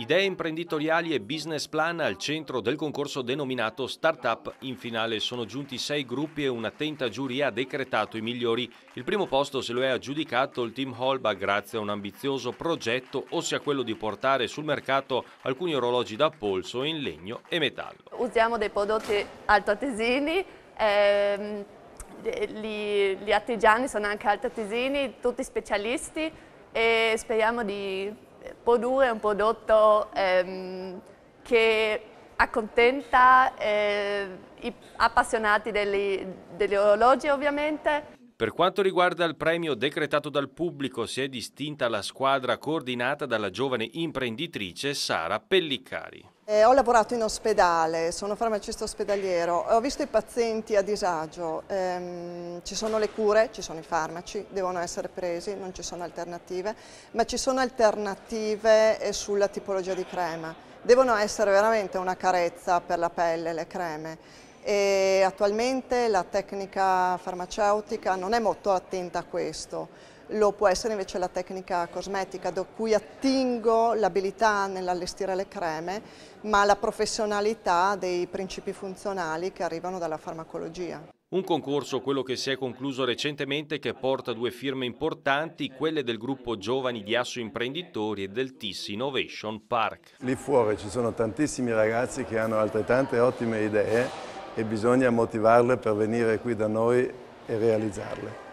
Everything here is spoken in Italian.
Idee imprenditoriali e business plan al centro del concorso denominato Startup. In finale sono giunti sei gruppi e un'attenta giuria ha decretato i migliori. Il primo posto se lo è aggiudicato il team Holba grazie a un ambizioso progetto, ossia quello di portare sul mercato alcuni orologi da polso in legno e metallo. Usiamo dei prodotti altoatesini, ehm, gli, gli artigiani sono anche altoatesini, tutti specialisti e speriamo di Podur un prodotto ehm, che accontenta eh, gli appassionati degli, degli orologi ovviamente. Per quanto riguarda il premio decretato dal pubblico, si è distinta la squadra coordinata dalla giovane imprenditrice Sara Pellicari. Eh, ho lavorato in ospedale, sono farmacista ospedaliero, ho visto i pazienti a disagio, ehm, ci sono le cure, ci sono i farmaci, devono essere presi, non ci sono alternative, ma ci sono alternative eh, sulla tipologia di crema. Devono essere veramente una carezza per la pelle le creme e attualmente la tecnica farmaceutica non è molto attenta a questo lo può essere invece la tecnica cosmetica, da cui attingo l'abilità nell'allestire le creme, ma la professionalità dei principi funzionali che arrivano dalla farmacologia. Un concorso, quello che si è concluso recentemente, che porta due firme importanti, quelle del gruppo Giovani di Asso Imprenditori e del TIS Innovation Park. Lì fuori ci sono tantissimi ragazzi che hanno altrettante ottime idee e bisogna motivarle per venire qui da noi e realizzarle.